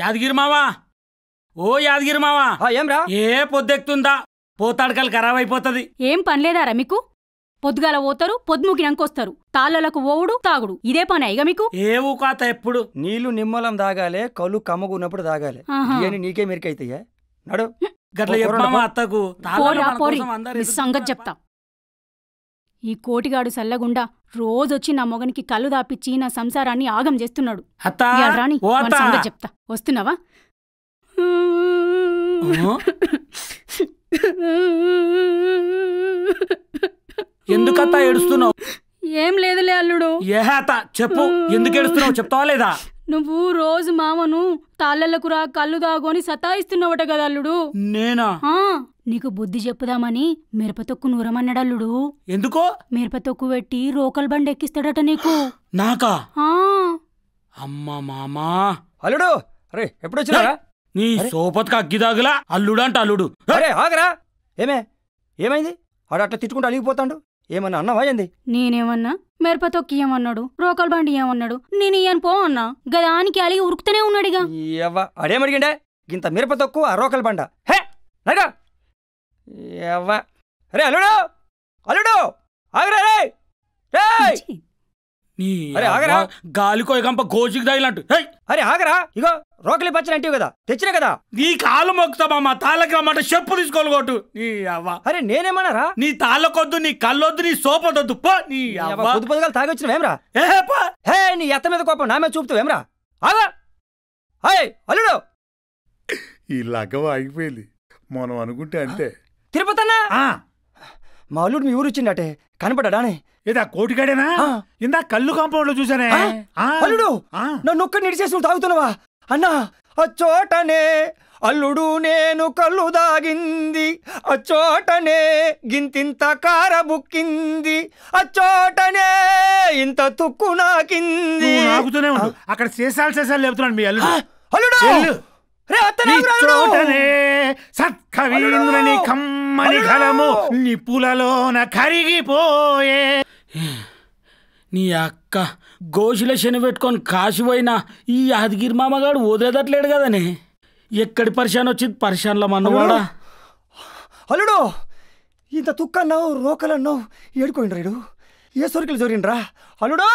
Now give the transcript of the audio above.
యాదగిరి మావా ఓ యాదగిరి మావా రా ఏ పొద్దెక్తుందా పోతాడకలు ఖరాబ్ అయిపోతుంది ఏం పనిలేదా మీకు పొద్దుగాల పోతారు పొద్దుముకినంకొస్తారు తాళ్ళలకు ఓవుడు తాగుడు ఇదే పని ఇక మీకు ఏ ఊకాత ఎప్పుడు నీళ్లు నిమ్మలం దాగాలే కళ్ళు కమ్మగున్నప్పుడు దాగాలే ఆహా. నీకే మెరికైతాయే నడు గట్ల అత్తకు సంగతి చెప్తా ఈ కోటిగాడు సల్లగుండా రోజొచ్చి నా మొగనికి కళ్ళు దాపిచ్చి నా సంసారాన్ని ఆగం చేస్తున్నాడు రాణి చెప్తా వస్తున్నావా ఎందుకత్తా ఏడుస్తున్నావు ఏం లేదులే అల్లుడు ఏహత చెప్పు ఎందుకు ఏడుస్తున్నావు చెప్తావా లేదా నువ్వు రోజు మామను తాళ్ళకురా కళ్ళు దాగోని సతాయిస్తున్నావట అల్లుడు నేనా నీకు బుద్ధి చెప్పుదామని మిరపతొక్కు నూరమన్నాడల్లుడు ఎందుకో మిరపతొక్కు పెట్టి రోకల్ బండి ఎక్కిస్తాడట నీకు నాకా అమ్మా మామా అల్లుడు అరే ఎప్పుడు వచ్చినారా నీ సోపత్కి అగ్గి దాగులా అల్లుడు అంట అల్లుడు అరే ఆగరా ఏమే ఏమైంది ఆడు అట్లా తిట్టుకుంటూ అలిగిపోతాడు ఏమన్నా అన్నావా ఏంది నేనేమన్నా మిరప తొక్కియమన్నాడు రోకల్ బండి ఏమన్నాడు నేను ఇయ్యను పో అన్నా గదానికి అలిగి ఉరుకుతూనే ఉన్నాడుగా ఎవ్వ అడేమడిగిండే ఇంత మిరప ఆ రోకల్ బండ హే నగా ఎవ్వ రే అల్లుడు అల్లుడు ఆగురే రే రే నీ అరే ఆగరా గాలికో గంప గోజుకి తగిలినట్టు అరే ఆగరా ఇగో రోకలి పచ్చని అంటే కదా తెచ్చినా కదా నీ కాలు మొక్కుతామమ్మా తాళ్ళకి రమ్మంట చెప్పు తీసుకోలగొట్టు నీ అవ్వ అరే నేనేమన్నారా నీ తాళకొద్దు నీ కళ్ళొద్దు నీ సోపొద్దు పో నీ అవ్వ పొద్దు పొద్దుగా తాగొచ్చినవేమ్రా హే నీ ఎత్త మీద కోపం నా మీద చూపుతావేమ్రా ఆగా హాయ్ అల్లుడు ఈ లగవ ఆగిపోయింది మనం అనుకుంటే అంతే తిరుపతన్నా మా మీ ఊరు వచ్చిండటే కనపడానే ఏదా కోటిగాడేనా ఇందా కళ్ళు కాంపౌండ్ లో చూసానే అల్లుడు నన్ను ఒక్క నిడిచేసి తాగుతున్నావా అన్నా అచ్చోటనే అల్లుడు నేను కళ్ళు దాగింది అచ్చోటనే గింతింత కార బుక్కింది అచ్చోటనే ఇంత తుక్కు నాకింది అక్కడ చేసాలు చేసాలు లేపుతున్నాడు మీ అల్లుడు అల్లుడు చోటనే సత్కవీంద్రుని కమ్మని కలము నిపులలోన కరిగిపోయే నీ అక్క గోషుల శని పెట్టుకొని కాశిపోయినా ఈ యాదగిరి మామగాడు వదిలేదట్లేడు కదనే ఎక్కడి పరిశాన్ వచ్చింది పరిశాన్ల మనవాడా అల్లుడు ఇంత తుక్కన్నావు రోకలన్నావు ఏడుకోండి రేడు ఏ సోరికలు జరిగిండ్రా అల్లుడో